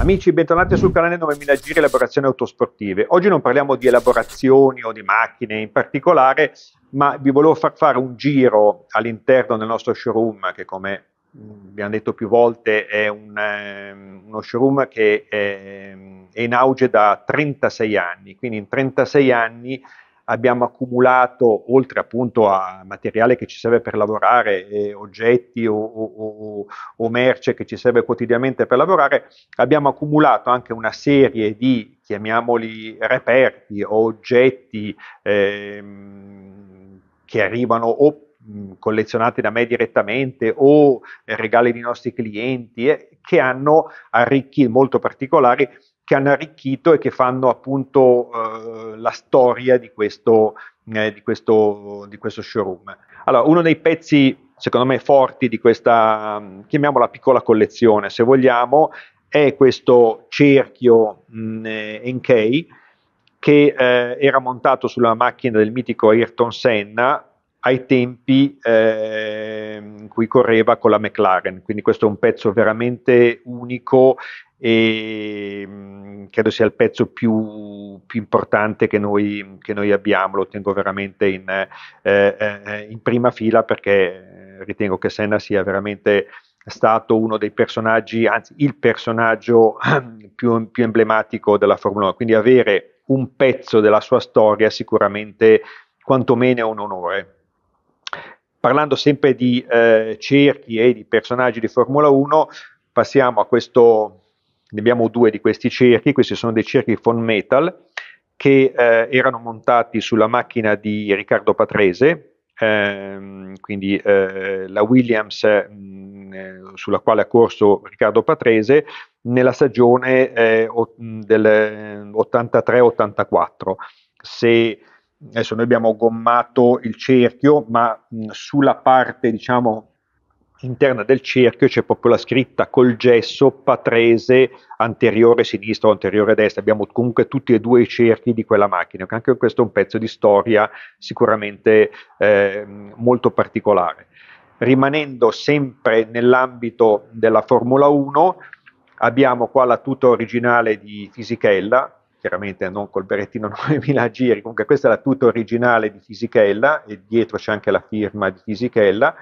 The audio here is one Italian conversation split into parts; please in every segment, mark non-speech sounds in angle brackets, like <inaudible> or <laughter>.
Amici, bentornati sul canale 9000 Giri Elaborazioni Autosportive. Oggi non parliamo di elaborazioni o di macchine in particolare, ma vi volevo far fare un giro all'interno del nostro showroom che come abbiamo detto più volte è un, eh, uno showroom che è, è in auge da 36 anni, quindi in 36 anni abbiamo accumulato, oltre appunto a materiale che ci serve per lavorare, eh, oggetti o, o, o, o, merce che ci serve quotidianamente per lavorare, abbiamo accumulato anche una serie di, chiamiamoli, reperti o oggetti eh, che arrivano o mm, collezionati da me direttamente o regali di nostri clienti eh, che hanno arricchito molto particolari che hanno arricchito e che fanno appunto eh, la storia di questo, eh, di, questo, di questo showroom. Allora, uno dei pezzi secondo me forti di questa, chiamiamola piccola collezione se vogliamo, è questo cerchio mh, eh, NK che eh, era montato sulla macchina del mitico Ayrton Senna ai tempi eh, in cui correva con la McLaren, quindi questo è un pezzo veramente unico e mh, mm, credo sia il pezzo più, più importante che noi, che noi, abbiamo, lo tengo veramente in, eh, eh, in prima fila perché eh, ritengo che Senna sia veramente stato uno dei personaggi, anzi il personaggio <clears throat> più, più emblematico della Formula 1, quindi avere un pezzo della sua storia sicuramente quantomeno è un onore. Parlando sempre di eh, cerchi e di personaggi di Formula 1, passiamo a questo ne abbiamo due di questi cerchi, questi sono dei cerchi von metal che eh, erano montati sulla macchina di Riccardo Patrese, ehm, quindi eh, la Williams mh, mm, eh, sulla quale ha corso Riccardo Patrese nella stagione eh, mm, del 83-84. Eh, Se adesso noi abbiamo gommato il cerchio, ma mh, mm, sulla parte diciamo interna del cerchio c'è proprio la scritta col gesso patrese anteriore sinistra o anteriore destra, abbiamo comunque tutti e due i cerchi di quella macchina, anche questo è un pezzo di storia sicuramente eh, molto particolare. Rimanendo sempre nell'ambito della Formula 1, abbiamo qua la tuta originale di Fisichella, chiaramente non col berrettino 9000 <laughs> giri, comunque questa è la tuta originale di Fisichella e dietro c'è anche la firma di Fisichella,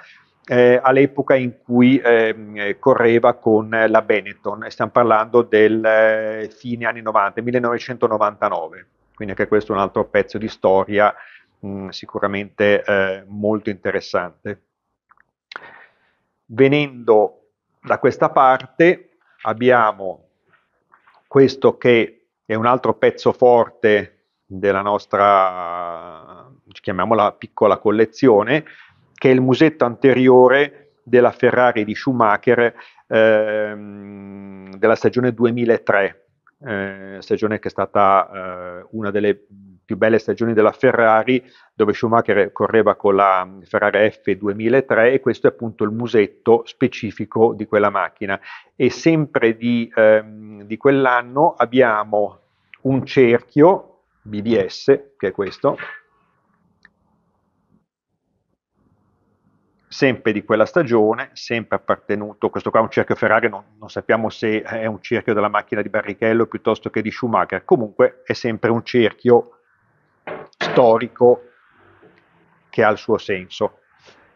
eh, all'epoca in cui eh, correva con la Benetton, stiamo parlando del eh, fine anni 90, 1999, quindi anche questo è un altro pezzo di storia mh, sicuramente eh, molto interessante. Venendo da questa parte abbiamo questo che è un altro pezzo forte della nostra, chiamiamola piccola collezione, che è il musetto anteriore della Ferrari di Schumacher ehm, della stagione 2003, eh, stagione che è stata eh, una delle più belle stagioni della Ferrari, dove Schumacher correva con la Ferrari F 2003 e questo è appunto il musetto specifico di quella macchina. E sempre di, ehm, di quell'anno abbiamo un cerchio BBS, che è questo, sempre di quella stagione, sempre appartenuto, questo qua è un cerchio Ferrari, non, non, sappiamo se è un cerchio della macchina di Barrichello piuttosto che di Schumacher, comunque è sempre un cerchio storico che ha il suo senso.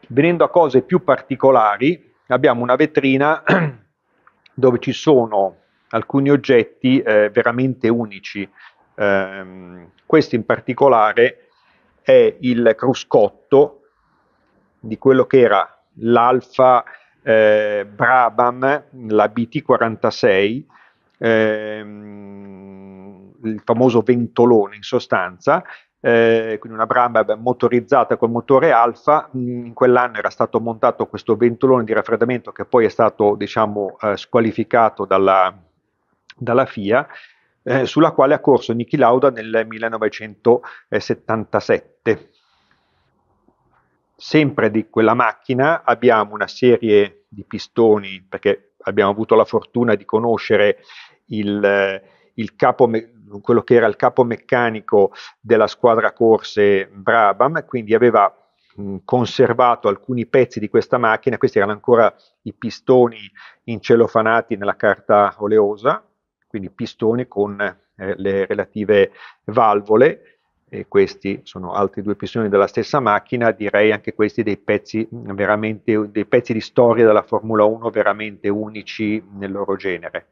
Venendo a cose più particolari, abbiamo una vetrina <clears throat> dove ci sono alcuni oggetti eh, veramente unici. Eh, questo in particolare è il cruscotto di quello che era l'Alfa eh, Brabham, la BT46, ehm, il famoso ventolone in sostanza, eh, quindi una Brabham motorizzata col motore Alfa, in quell'anno era stato montato questo ventolone di raffreddamento che poi è stato diciamo, eh, squalificato dalla, dalla FIA, eh, sulla quale ha corso Niki Lauda nel 1977 sempre di quella macchina abbiamo una serie di pistoni, perché abbiamo avuto la fortuna di conoscere il, il capo, quello che era il capo meccanico della squadra corse Brabham, quindi aveva conservato alcuni pezzi di questa macchina, questi erano ancora i pistoni incelofanati nella carta oleosa, quindi pistoni con eh, le relative valvole, e questi sono altri due pistoni della stessa macchina, direi anche questi dei pezzi, dei pezzi di storia della Formula 1 veramente unici nel loro genere.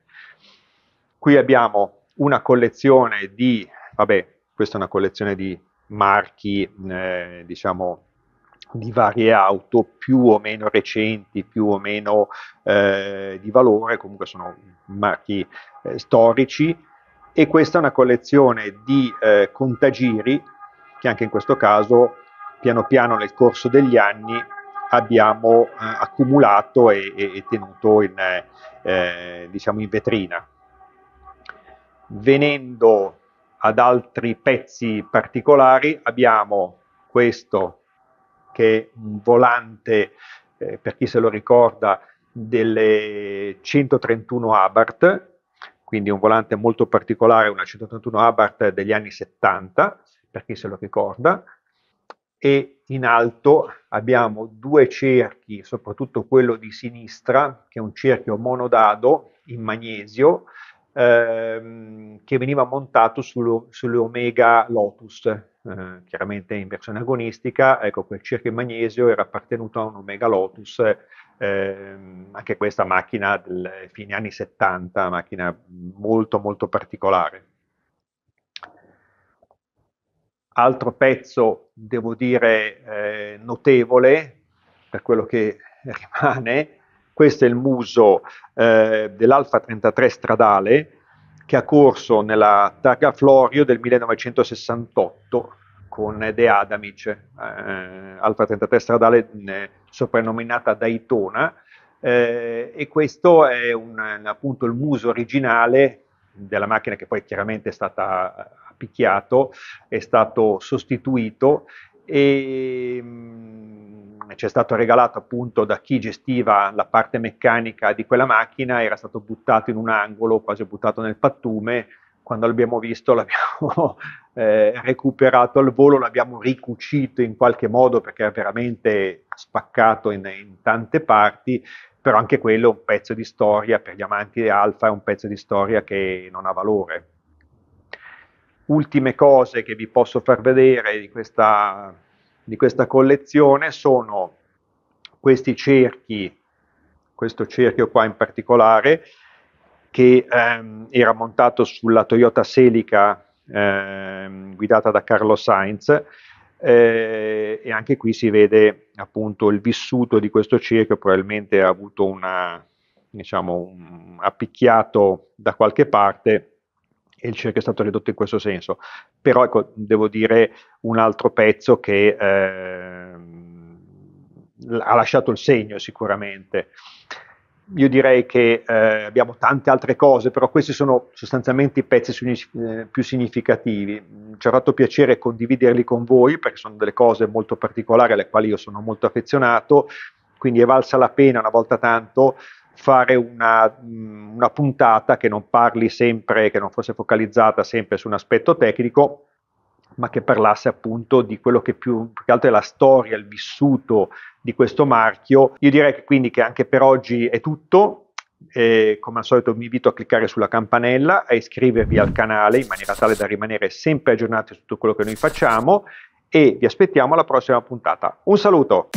Qui abbiamo una collezione di, vabbè, questa è una collezione di marchi, eh, diciamo, di varie auto più o meno recenti, più o meno eh, di valore, comunque sono marchi eh, storici, e questa è una collezione di eh, contagiri che anche in questo caso piano piano nel corso degli anni abbiamo eh, accumulato e, e, tenuto in, eh, diciamo in vetrina. Venendo ad altri pezzi particolari abbiamo questo che è un volante, eh, per chi se lo ricorda, delle 131 Abarth, quindi un volante molto particolare, una 181 Abarth degli anni 70, per chi se lo ricorda, e in alto abbiamo due cerchi, soprattutto quello di sinistra, che è un cerchio monodado in magnesio, ehm, che veniva montato sul, sull'Omega Lotus, eh, chiaramente in versione agonistica, ecco quel cerchio in magnesio era appartenuto a un Omega Lotus eh, anche questa macchina del fine anni 70, macchina molto molto particolare. Altro pezzo, devo dire, eh, notevole per quello che <laughs> rimane, questo è il muso eh, dell'Alfa 33 stradale che ha corso nella targa Florio del 1968 con De Adamic, eh, altra 33 stradale mh, eh, soprannominata Daytona, eh, e questo è un, appunto il muso originale della macchina che poi chiaramente è stata eh, picchiato, è stato sostituito e mm, ci è stato regalato appunto da chi gestiva la parte meccanica di quella macchina, era stato buttato in un angolo, quasi buttato nel pattume, quando l'abbiamo visto l'abbiamo <laughs> eh, recuperato al volo, l'abbiamo ricucito in qualche modo perché è veramente spaccato in, in tante parti, però anche quello è un pezzo di storia per gli amanti di Alfa, è un pezzo di storia che non ha valore. Ultime cose che vi posso far vedere di questa, di questa collezione sono questi cerchi, questo cerchio qua in particolare, che ehm, era montato sulla Toyota Celica ehm, guidata da Carlo Sainz eh, e anche qui si vede appunto il vissuto di questo circo, probabilmente ha avuto una, diciamo, un appicchiato da qualche parte e il circo è stato ridotto in questo senso. Però ecco, devo dire un altro pezzo che eh, ha lasciato il segno sicuramente io direi che eh, abbiamo tante altre cose, però questi sono sostanzialmente i pezzi eh, più significativi. Mm, ci ha fatto piacere condividerli con voi perché sono delle cose molto particolari alle quali io sono molto affezionato, quindi è valsa la pena una volta tanto fare una, mm, una puntata che non parli sempre, che non fosse focalizzata sempre su un aspetto tecnico, ma che parlasse appunto di quello che più, più che altro è la storia, il vissuto di questo marchio. Io direi che quindi che anche per oggi è tutto. E come al solito vi invito a cliccare sulla campanella, a iscrivervi al canale in maniera tale da rimanere sempre aggiornati su tutto quello che noi facciamo e vi aspettiamo alla prossima puntata. Un saluto!